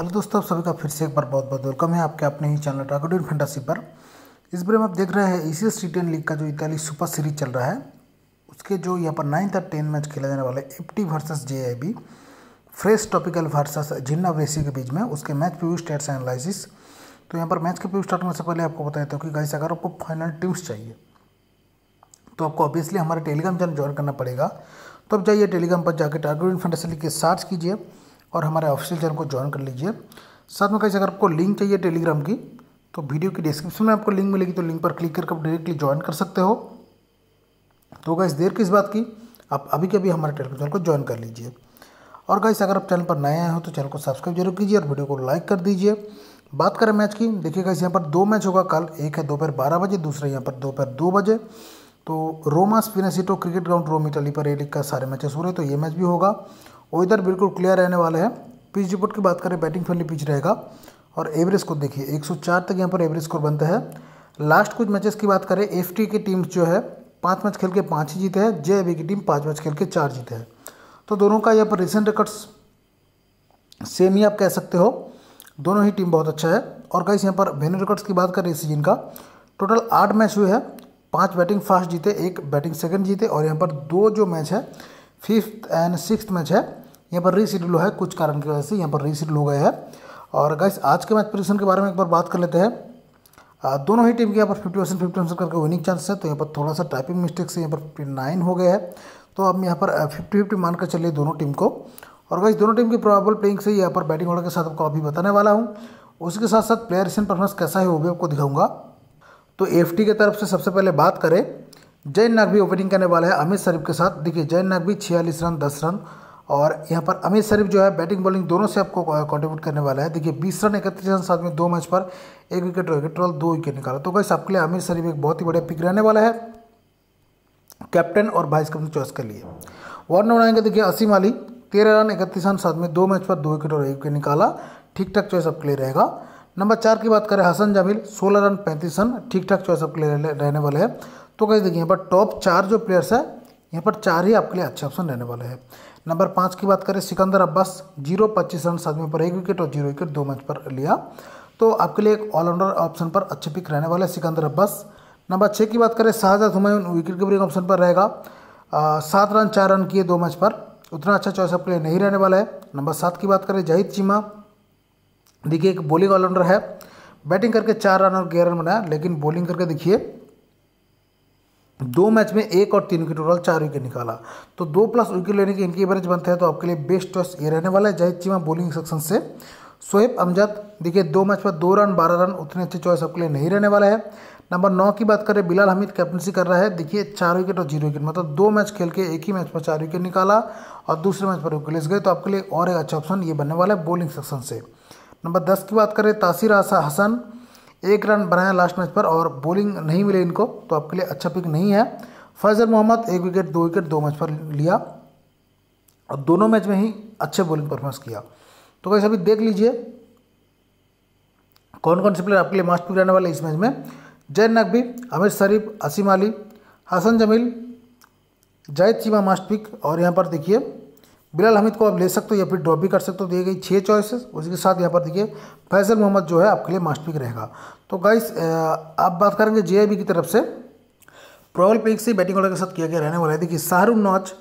hello दोस्तों आप सभी का फिर से एक बार बहुत बहुत वेलकम है आपके अपने ही चैनल इन फेंटासी पर इस बारे में आप देख रहे हैं ई सी लीग का जो इताली सुपर सीरीज चल रहा है उसके जो यहाँ पर नाइन्थ और टेन मैच खेला जाने वाला है F T versus J fresh topical versus जिन्ना वेसी के बीच में उसके मैच प्यू स्टेट्स एनालिसिस तो यहाँ पर मैच के प्यू स्टार्ट करने से पहले आपको बताया था कि गाइस अगर आपको फाइनल टीम्स चाहिए तो आपको ऑब्वियसली हमारे टेलीग्राम चैनल ज्वाइन करना पड़ेगा तो आप जाइए टेलीग्राम पर जाकर टारगेट लीग के सर्च कीजिए और हमारे ऑफिशियल चैनल को ज्वाइन कर लीजिए साथ में कैसे अगर आपको लिंक चाहिए टेलीग्राम की तो वीडियो की डिस्क्रिप्शन में आपको लिंक मिलेगी तो लिंक पर क्लिक करके डायरेक्टली ज्वाइन कर सकते हो तो गाइस देर किस बात की आप अभी के अभी हमारे टेलीग्राम चैनल को ज्वाइन कर लीजिए और गाइस अगर आप चैनल पर नए आए हो तो चैनल को सब्सक्राइब जरूर कीजिए और वीडियो को लाइक कर दीजिए बात करें मैच की देखिए गाइस यहाँ पर दो मैच होगा कल एक है दोपहर बारह बजे दूसरा यहाँ पर दोपहर दो बजे तो Roma Spinaceto cricket ground Rome Italy पर ए का सारे मैचेस हो रहे तो ये मैच भी होगा वेदर बिल्कुल क्लियर रहने वाले हैं पिच रिपोर्ट की बात करें बैटिंग फ्रेंडली पिच रहेगा और एवरेज स्कोर देखिए 104 तक यहाँ पर एवरेज स्कोर बनता है लास्ट कुछ मैचेस की बात करें एफ टी की टीम जो है पाँच मैच खेल के पाँच ही जीते हैं जे की टीम पाँच मैच खेल के चार जीते हैं तो दोनों का यहाँ पर रिसेंट रिकॉर्ड्स सेम ही आप कह सकते हो दोनों ही टीम बहुत अच्छा है और कई यहाँ पर वेन्यू रिकॉर्ड्स की बात करें इस सीजन का टोटल आठ मैच हुए हैं पाँच बैटिंग फास्ट जीते एक बैटिंग सेकेंड जीते और यहाँ पर दो जो मैच है फिफ्थ एंड सिक्स मैच है यहाँ पर रीशेड्यूल है कुछ कारण की वजह से यहाँ पर रीशेड्यूल हो गए हैं और गैस आज के मैच पोजिशन के बारे में एक बार बात कर लेते हैं दोनों ही टीम के यहाँ पर फिफ्टी परसेंट फिफ्टी परसेंट करके विनिंग चांस है तो यहाँ पर थोड़ा सा टाइपिंग मिस्टेक से यहाँ पर फिफ्टी नाइन हो गया है तो अब यहाँ पर फिफ्टी फिफ्टी मानकर चलिए दोनों टीम को और गैस दोनों टीम की प्रोबेबल प्लेइंग से यहाँ पर बैटिंग ऑर्डर के साथ आपको अभी बताने वाला हूँ उसके साथ साथ प्लेयर इन परफॉर्मेंस कैसा है वो भी आपको दिखाऊंगा तो एफ की तरफ से सबसे पहले बात करें जैन नाग भी ओपनिंग करने वाला है अमित शरीफ के साथ देखिए जैन नाग भी छियालीस रन दस रन और यहाँ पर अमित शरीफ जो है बैटिंग बॉलिंग दोनों से आपको कॉन्ट्रीब्यूट करने वाला है देखिए बीस रन इकतीस रन साथ में दो मैच पर एक विकेट विकेट टोटल दो विकेट निकाला तो गैस आपके लिए आमिर शरीफ एक बहुत ही बढ़िया पिक रहने वाला है कैप्टन और वाइस कैप्टन चॉइस के लिए वार्नर बनाएंगे देखिए असीम अली तेरह रन इकतीस रन साथ में दो मैच पर दो विकेट और एक विकेट निकाला ठीक ठाक चॉइस आपके लिए रहेगा नंबर चार की बात करें हसन जमील सोलह रन पैंतीस रन ठीक ठाक चॉइस आपके लिए रहने वाले हैं तो कैसे देखिए यहाँ पर टॉप चार जो प्लेयर्स है यहाँ पर चार ही आपके लिए अच्छे ऑप्शन रहने वाले हैं नंबर पाँच की बात करें सिकंदर अब्बास जीरो पच्चीस रन सदमे पर एक विकेट और जीरो विकेट दो मैच पर लिया तो आपके लिए एक ऑलराउंडर ऑप्शन पर अच्छे पिक रहने वाले सिकंदर अब्बास नंबर छः की बात करें Shahzad Humayun wicket keeping option पर रहेगा सात रन चार रन किए दो मैच पर उतना अच्छा चॉइस आपके लिए नहीं रहने वाला है नंबर सात की बात करें जाहिद चीमा देखिए एक बॉलिंग ऑलराउंडर है बैटिंग करके चार रन और ग्यारह रन बनाया लेकिन बॉलिंग करके देखिए दो मैच में एक और तीन विकेट टोटल चार विकेट निकाला तो दो प्लस विकेट लेने के इनकी एवरेज बनते हैं तो आपके लिए बेस्ट टॉस ये रहने वाला है जाहिद चीमा बॉलिंग सेक्शन से सोहेब अमजद देखिए दो मैच पर दो रन बारह रन उतने अच्छे चॉइस आपके लिए नहीं रहने वाला है नंबर नौ की बात करें बिलाल हमीद कैप्टनसी कर रहा है देखिए चार विकेट और जीरो विकेट मतलब दो मैच खेल के एक ही मैच पर चार विकेट निकाला और दूसरे मैच पर विकेट गए तो आपके लिए और एक अच्छा ऑप्शन ये बनने वाला है बॉलिंग सेक्शन से नंबर दस की बात करें तासिर आसा हसन एक रन बनाया लास्ट मैच पर और बॉलिंग नहीं मिले इनको तो आपके लिए अच्छा पिक नहीं है फैजल मोहम्मद एक विकेट दो विकेट दो मैच पर लिया और दोनों मैच में ही अच्छे बॉलिंग परफॉर्मेंस किया तो वैसे अभी देख लीजिए कौन कौन से प्लेयर आपके लिए मास्ट पिक रहने वाले इस मैच में जैन नकबी अमित शरीफ असीम अली हसन जमील जायद चीमा मास्ट पिक और यहाँ पर देखिए बिलाल हमिद को आप ले सकते हो या फिर ड्रॉप भी कर सकते हो दिए गई छः चॉइसेस उसके साथ यहाँ पर देखिए फैसल मोहम्मद जो है आपके लिए मास्टपिक रहेगा तो गाइस आप बात करेंगे जे की तरफ से प्रॉबल पिक से बैटिंग ऑर्डर के साथ किया गया रहने वाला है देखिए शाहरुख नवाज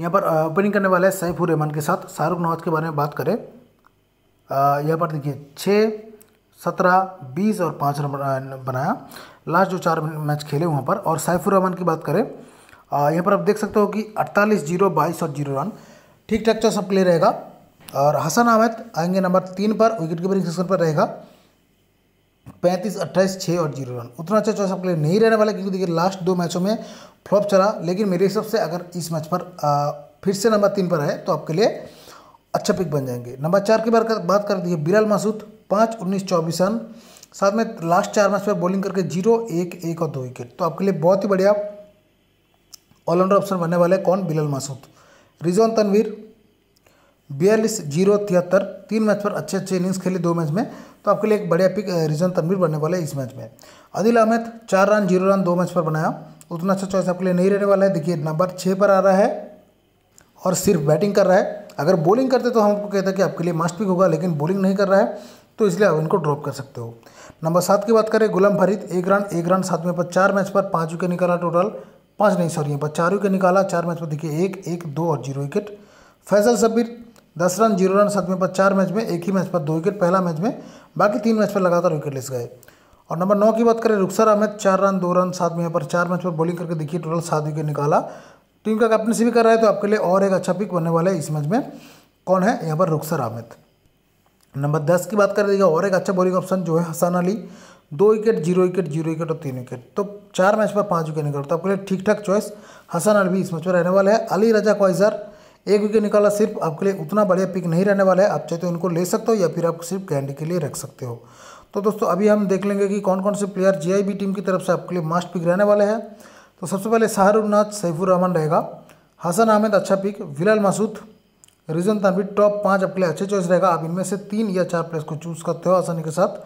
यहाँ पर ओपनिंग करने वाला है सैफुर रहमान के साथ शाहरुख नवाज के बारे में बात करें यहाँ पर देखिए छः सत्रह बीस और पाँच रन बनाया लास्ट जो चार मैच खेले वहाँ पर और सैफुर रहमान की बात करें यहाँ पर आप देख सकते हो कि अड़तालीस जीरो बाईस और जीरो रन ठीक ठाक सब क्लियर रहेगा और हसन अहमद आएंगे नंबर तीन पर विकेट कीपरिंग स्कोर पर रहेगा पैंतीस अट्ठाईस छः और जीरो रन उतना अच्छा चौसा प्लेयर नहीं रहने वाला क्योंकि देखिए लास्ट दो मैचों में फ्लॉप चला लेकिन मेरे हिसाब से अगर इस मैच पर आ, फिर से नंबर तीन पर है तो आपके लिए अच्छा पिक बन जाएंगे नंबर चार की बार बात कर दीजिए बिलाल मसूद पाँच उन्नीस चौबीस रन साथ में लास्ट चार मैच पर बॉलिंग करके जीरो एक एक और दो विकेट तो आपके लिए बहुत ही बढ़िया ऑलराउंडर ऑप्शन बनने वाले कौन बिलाल मसूद रिजवान तनवीर बयालीस जीरो तिहत्तर तीन मैच पर अच्छे अच्छे इनिंग्स खेले दो मैच में तो आपके लिए एक बढ़िया पिक रिजवान तनवीर बनने वाला है इस मैच में आदिल अहमद चार रन जीरो रन दो मैच पर बनाया उतना अच्छा चॉइस आपके लिए नहीं रहने वाला है देखिए नंबर छः पर आ रहा है और सिर्फ बैटिंग कर रहा है अगर बॉलिंग करते तो हमको कहते कि आपके लिए मास्ट पिक होगा लेकिन बॉलिंग नहीं कर रहा है तो इसलिए आप इनको ड्रॉप कर सकते हो नंबर सात की बात करें गुलाम फरीद एक रन एक रन सात में पर चार मैच पर पाँच विकेट निकाला टोटल पाँच नहीं सॉरी यहाँ पर चार विकेट निकाला चार मैच में देखिए एक एक दो और जीरो विकेट फैजल सबीर दस रन जीरो रन सदमे पर चार मैच में एक ही मैच पर दो विकेट पहला मैच में बाकी तीन मैच पर लगातार विकेट लेस गए और नंबर नौ की बात करें रुखसर अहमद चार रन दो रन सात में पर चार मैच पर बॉलिंग करके देखिए टोटल सात विकेट निकाला टीम का कैप्टनसी भी कर रहा है तो आपके लिए और एक अच्छा पिक बनने वाला है इस मैच में कौन है यहाँ पर रुखसर अहमद नंबर दस की बात करें देखिए और एक अच्छा बॉलिंग ऑप्शन जो है हसन अली दो wicket zero wicket zero wicket और तीन विकेट तो चार मैच पर पाँच विकेट निकल तो आपके लिए ठीक ठाक चॉइस हसन अली इस मैच में रहने वाला है अली रजा क्वाइजर एक विकेट निकाला सिर्फ आपके लिए उतना बढ़िया पिक नहीं रहने वाला है आप चाहे तो इनको ले सकते हो या फिर आप सिर्फ कैंडी के लिए रख सकते हो तो दोस्तों अभी हम देख लेंगे कि कौन कौन से प्लेयर जीआईबी टीम की तरफ से आपके लिए मास्ट पिक रहने वाले हैं तो सबसे पहले शाहरुख नाथ सैफुर रहमान रहेगा हसन अहमद अच्छा पिक विलाल मसूद रीज़न था अभी टॉप पाँच आपके लिए अच्छे चॉइस रहेगा आप इनमें से तीन या चार प्लेयर्स को चूज़ करते हो आसानी के साथ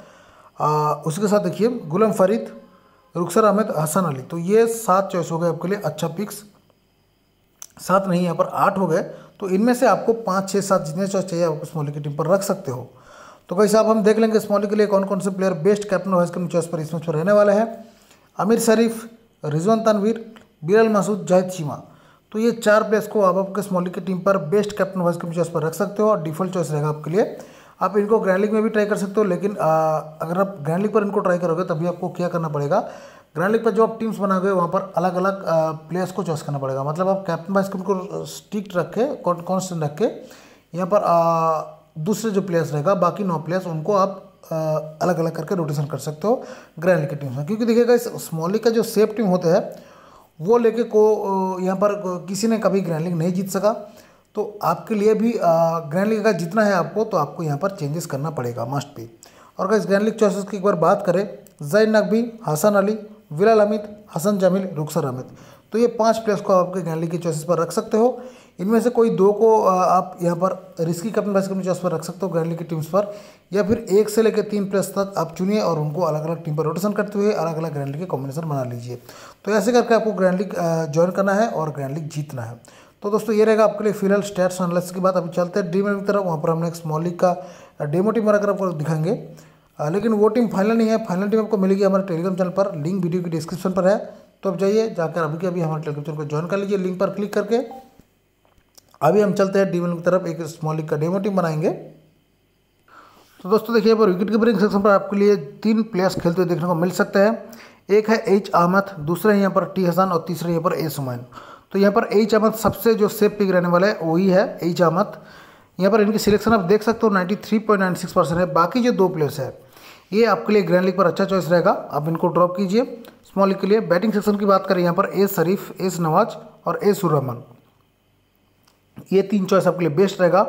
आ, उसके साथ देखिए गुलाम फरीद रुखसर अहमद हसन अली तो ये सात चॉइस हो गए आपके लिए अच्छा पिक्स सात नहीं यहाँ पर आठ हो गए तो इनमें से आपको पाँच छः सात जितने चॉइस चाहिए आप स्मॉली की टीम पर रख सकते हो तो कैसे आप हम देख लेंगे स्मॉली के लिए कौन कौन से player best captain vice captain choice पर इस मैच पर रहने वाले हैं अमीर शरीफ रिजवान तनवीर बिरल मसूद जाहिद शीमा तो ये चार प्लेस को आप आपके स्मॉलिंग की टीम पर best captain vice captain choice पर रख सकते हो और डिफॉल्ट चॉइस रहेगा आपके लिए आप इनको ग्रैंड लीग में भी ट्राई कर सकते हो लेकिन आ, अगर आप ग्रैंड लीग पर इनको ट्राई करोगे तभी आपको क्या करना पड़ेगा ग्रैंड लीग पर जो आप टीम्स बना गए वहाँ पर अलग अलग प्लेयर्स को चॉइस करना पड़ेगा मतलब आप कैप्टन वाइस कैप्टन को स्ट्रिक्ट रख के कॉन्स्टेंट रख के यहाँ पर दूसरे जो प्लेयर्स रहेगा बाकी नौ प्लेयर्स उनको आप अलग अलग करके रोटेशन कर सकते हो ग्रैंड लीग की टीम्स में क्योंकि देखिएगा इस स्मॉल लीग का जो सेफ टीम होते हैं वो लेके को यहाँ पर किसी ने कभी ग्रैंड लीग नहीं जीत सका तो आपके लिए भी ग्रैंड लीग का जीतना है आपको तो आपको यहाँ पर चेंजेस करना पड़ेगा मस्ट भी और अगर इस ग्रैंड लीग चॉइसेस की एक बार बात करें जैन नकबी हसन अली विलाल अमित हसन जमील रुखसर अमित तो ये पांच प्लेयर्स को आपके ग्रैंड लीग की चॉइस पर रख सकते हो इनमें से कोई दो को आप यहाँ पर रिस्की कम कैप्टन चॉइस पर रख सकते हो लीग की टीम्स पर या फिर एक से लेकर तीन प्लेस तक आप चुनिए और उनको अलग अलग टीम पर रोटेशन करते हुए अलग अलग ग्रैंड लीग के कॉम्बिनेशन बना लीजिए तो ऐसे करके आपको ग्रैंड लीग ज्वाइन करना है और ग्रैंड लीग जीतना है तो दोस्तों ये रहेगा आपके लिए फिलहाल स्टैट्स एनालिसिस की बात अभी चलते हैं डी में की तरफ वहाँ पर हमने एक स्मॉल लीग का डेमो टीम अगर आपको दिखाएंगे लेकिन वो टीम फाइनल नहीं है फाइनल टीम आपको मिलेगी हमारे टेलीग्राम चैनल पर लिंक वीडियो की डिस्क्रिप्शन पर है तो आप जाइए जाकर अभी के अभी हमारे टेलीग्राम चैनल को ज्वाइन कर लीजिए लिंक पर क्लिक करके अभी हम चलते हैं डी की तरफ एक स्मॉल लीग का डेमो टीम बनाएंगे तो दोस्तों देखिए यहाँ पर विकेट कीपरिंग सेक्शन पर आपके लिए तीन प्लेयर्स खेलते हुए देखने को मिल सकते हैं एक है एच अहमद दूसरा है यहाँ पर टी हसन और तीसरे यहाँ पर ए सुमैन तो यहाँ पर एच अहमद सबसे जो सेफ पिक रहने वाला है वही है एच अहमद यहाँ पर इनकी सिलेक्शन आप देख सकते हो नाइन्टी परसेंट है बाकी जो दो प्लेयर्स है ये आपके लिए ग्रैंड लीग पर अच्छा चॉइस रहेगा आप इनको ड्रॉप कीजिए स्मॉल लीग के लिए बैटिंग सेक्शन की बात करें यहाँ पर ए शरीफ एस नवाज और ए सुरहमन ये तीन चॉइस आपके लिए बेस्ट रहेगा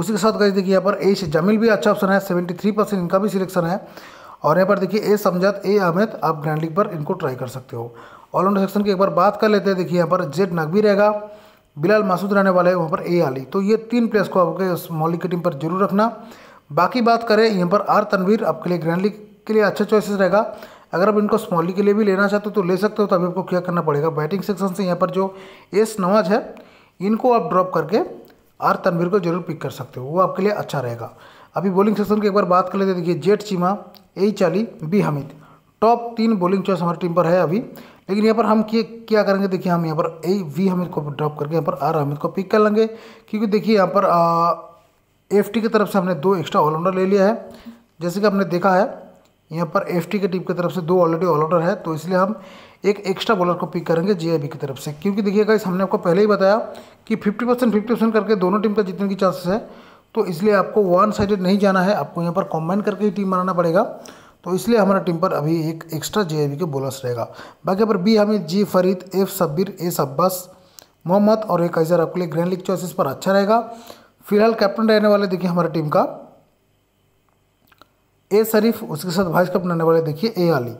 उसी के साथ गई देखिए यहाँ पर ए जमील भी अच्छा ऑप्शन है सेवेंटी थ्री परसेंट इनका भी सिलेक्शन है और यहाँ पर देखिए ए समझात ए अहमद आप ग्रैंड लीग पर इनको ट्राई कर सकते हो ऑलराउंडर सेक्शन की एक बार बात कर लेते हैं देखिए यहाँ पर जेड नकवी रहेगा बिलाल मासूद रहने वाले वहाँ पर ए आली तो ये तीन प्लेयर्स को आपके मॉलिक की टीम पर जरूर रखना बाकी बात करें यहाँ पर आर तनवीर आपके लिए ग्रैंड लीग के लिए अच्छा चॉइसेस रहेगा अगर आप इनको स्मॉली के लिए भी लेना चाहते हो तो ले सकते हो तो अभी आपको क्या करना पड़ेगा बैटिंग सेक्शन से यहाँ पर जो एस नवाज है इनको आप ड्रॉप करके आर तनवीर को जरूर पिक कर सकते हो वो आपके लिए अच्छा रहेगा अभी बॉलिंग सेक्शन की एक बार बात कर लेते देखिए जेट चीमा ए चाली बी हमिद टॉप तीन बॉलिंग चॉइस हमारी टीम पर है अभी लेकिन यहाँ पर हम किए क्या करेंगे देखिए हम यहाँ पर ए वी हमिद को ड्रॉप करके यहाँ पर आर हमिद को पिक कर लेंगे क्योंकि देखिए यहाँ पर एफ टी की तरफ से हमने दो एक्स्ट्रा ऑलराउंडर ले लिया है जैसे कि आपने देखा है यहाँ पर एफ के टीम की तरफ से दो ऑलरेडी ऑल है तो इसलिए हम एक एक्स्ट्रा बॉलर को पिक करेंगे जे की तरफ से क्योंकि देखिएगा इस हमने आपको पहले ही बताया कि फिफ्टी परसेंट फिफ्टी परसेंट करके दोनों टीम का जीतने की चांसेस है तो इसलिए आपको वन साइडेड नहीं जाना है आपको यहाँ पर कॉम्बाइन करके ही टीम बनाना पड़ेगा तो इसलिए हमारा टीम पर अभी एक एक्स्ट्रा जे के बॉलर्स रहेगा बाकी पर बी हमें G Farid F Sabbir S Abbas Mohammad और एक अजहर आपके लिए ग्रैंड लीग चॉइसिस पर अच्छा रहेगा फिलहाल कैप्टन रहने वाले देखिए हमारे टीम का ए शरीफ उसके साथ वाइस कप लेने वाले देखिए ए अली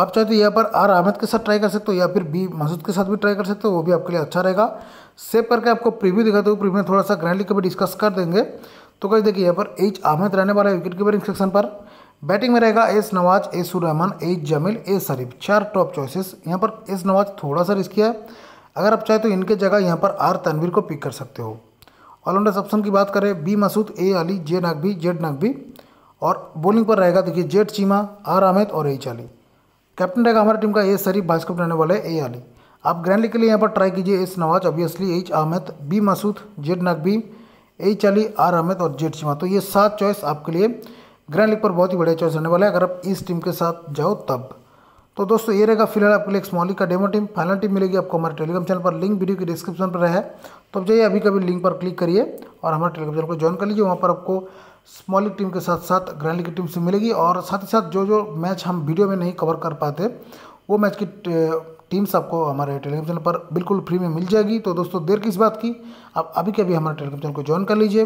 आप चाहे तो यहाँ पर आर अहमद के साथ ट्राई कर सकते हो या फिर बी मसूद के साथ भी ट्राई कर सकते हो वो भी आपके लिए अच्छा रहेगा सेव करके आपको प्रीव्यू दिखाते हो प्रीव्यू में थोड़ा सा ग्रैंडली कभी डिस्कस कर देंगे तो कहीं देखिए यहाँ पर एच अहमद रहने वाला है विकेट कीपरिंग सेक्शन पर बैटिंग में रहेगा एस नवाज ए सुरहमान एच जमील ए शरीफ चार टॉप चॉइसेस यहाँ पर एस नवाज थोड़ा सा रिस्की है अगर आप चाहे तो इनके जगह यहाँ पर आर तनवीर को पिक कर सकते हो ऑलराउंडर्स ऑप्शन की बात करें B Masood A Ali J Naqvi Z Naqvi और बॉलिंग पर रहेगा देखिए जेट चीमा आर आमेद और एच अली कैप्टन रहेगा हमारी टीम का ए शरीफ वाइस कैप्टन रहने वाले ए आली आप ग्रैंड लीग के लिए यहाँ पर ट्राई कीजिए S Nawaz obviously H Ahmed B Masood Z Naqvi H Ali R Ahmad और जेट चीमा तो ये सात चॉइस आपके लिए ग्रैंड लीग पर बहुत ही बढ़िया चॉइस रहने वाला है अगर आप इस टीम के साथ जाओ तब तो दोस्तों ये रहेगा फिलहाल आपके लिए स्मॉली का डेमो टीम फाइनल टीम मिलेगी आपको हमारे टेलीग्राम चैनल पर लिंक वीडियो के डिस्क्रिप्शन पर है तो आप जाइए अभी कभी लिंक पर क्लिक करिए और हमारे टेलीग्राम चैनल को ज्वाइन कर लीजिए वहाँ पर आपको स्मॉल टीम के साथ साथ ग्रैंड लीग की टीम से मिलेगी और साथ ही साथ जो जो मैच हम वीडियो में नहीं कवर कर पाते वो मैच की टीम्स आपको हमारे टेलीग्राम चैनल पर बिल्कुल फ्री में मिल जाएगी तो दोस्तों देर किस बात की आप अभी के अभी हमारे टेलीग्राम चैनल को ज्वाइन कर लीजिए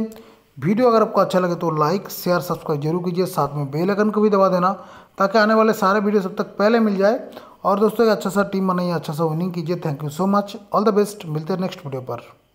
वीडियो अगर आपको अच्छा लगे तो लाइक शेयर सब्सक्राइब जरूर कीजिए साथ में बेल आइकन को भी दबा देना ताकि आने वाले सारे वीडियो सब तक पहले मिल जाए और दोस्तों एक अच्छा सा टीम बनाइए अच्छा सा विनिंग कीजिए thank you so much all the best मिलते हैं नेक्स्ट वीडियो पर